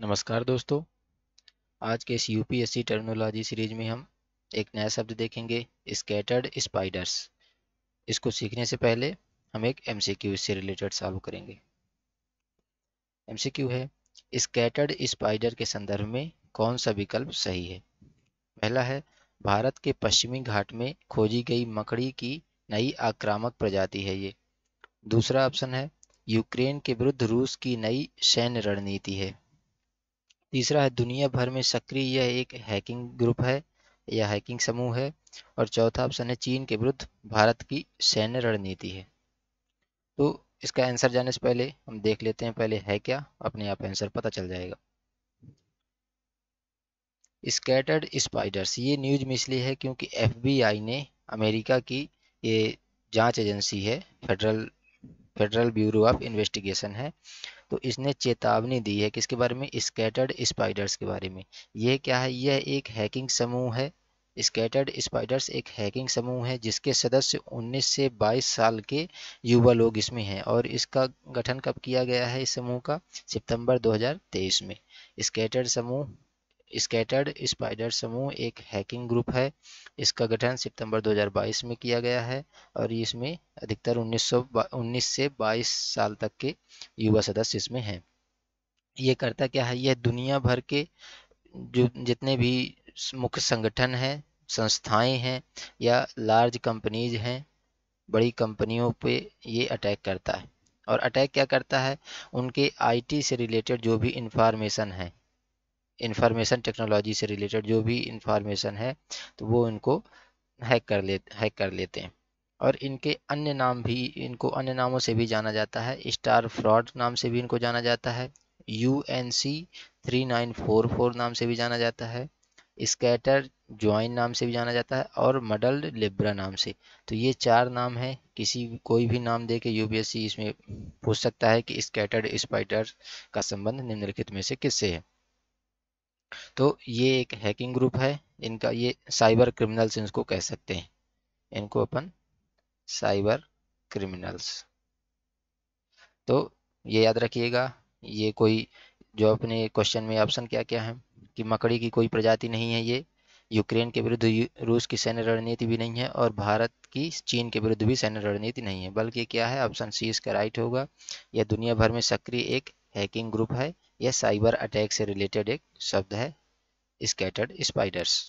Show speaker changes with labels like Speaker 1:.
Speaker 1: नमस्कार दोस्तों आज के इस यूपीएससी टर्मिनोलॉजी सीरीज में हम एक नया शब्द देखेंगे स्केटर्ड स्पाइडर्स इसको सीखने से पहले हम एक एमसीक्यू इससे रिलेटेड सॉल्व करेंगे एमसीक्यू है स्केटर्ड स्पाइडर के संदर्भ में कौन सा विकल्प सही है पहला है भारत के पश्चिमी घाट में खोजी गई मकड़ी की नई आक्रामक प्रजाति है ये दूसरा ऑप्शन है यूक्रेन के विरुद्ध रूस की नई सैन्य रणनीति है तीसरा है दुनिया भर में सक्रिय यह एक हैकिंग ग्रुप है या हैकिंग समूह है और चौथा ऑप्शन है चीन के विरुद्ध भारत की सैन्य रणनीति है तो इसका आंसर जाने से पहले हम देख लेते हैं पहले है क्या अपने आप आंसर पता चल जाएगा स्कैटर्ड स्पाइडर्स ये न्यूज में इसलिए है क्योंकि एफबीआई ने अमेरिका की ये जांच एजेंसी है federal federal bureau of investigation है तो इसने चेतावनी दी है किसके बारे में स्कैटर्ड स्पाइडर्स के बारे में यह क्या है यह एक हैकिंग समूह है स्कैटर्ड स्पाइडर्स एक हैकिंग समूह है जिसके सदस्य 19 से 22 साल के युवा लोग इसमें हैं और इसका गठन कब किया गया है इस समूह का सितंबर 2023 में स्कैटर्ड समूह स्केटर्ड स्पाइडर समूह एक हैकिंग ग्रुप है इसका गठन सितंबर 2022 में किया गया है और इसमें अधिकतर 1919 से 22 साल तक के युवा सदस्य इसमें हैं ये करता क्या है यह दुनिया भर के जो जितने भी मुख्य संगठन हैं संस्थाएं हैं या लार्ज कंपनीज हैं बड़ी कंपनियों पे ये अटैक करता है और अटैक क्या करता है उनके आईटी से रिलेटेड जो भी इंफॉर्मेशन है इंफॉर्मेशन टेक्नोलॉजी से रिलेटेड जो भी इंफॉर्मेशन है तो वो इनको हैक कर ले हैक कर लेते हैं और इनके अन्य नाम भी इनको अन्य नामों से भी जाना जाता है स्टार फ्रॉड नाम से भी इनको जाना जाता है U N C three nine four four नाम से भी जाना जाता है स्कैटर ज्वाइन नाम से भी जाना जाता है और मडल लिब्रा नाम से तो ये चार नाम हैं किसी कोई भी नाम दे के यूपीएससी इसमें पूछ सकता है कि स्कैटर्ड स्पाइडर का संबंध निम्नलिखित में से किससे है तो ये एक हैकिंग ग्रुप है इनका ये साइबर क्रिमिनल्स इनको कह सकते हैं इनको अपन साइबर क्रिमिनल्स तो ये याद रखिएगा ये कोई जो अपने क्वेश्चन में ऑप्शन क्या क्या है कि मकड़ी की कोई प्रजाति नहीं है ये यूक्रेन के विरुद्ध रूस की सैन्य रणनीति भी नहीं है और भारत की चीन के विरुद्ध भी सैन्य रणनीति नहीं है बल्कि क्या है ऑप्शन सी इसका राइट होगा यह दुनिया भर में सक्रिय एक हैकिंग ग्रुप है यह साइबर अटैक से रिलेटेड एक शब्द है स्कैटर्ड स्पाइडर्स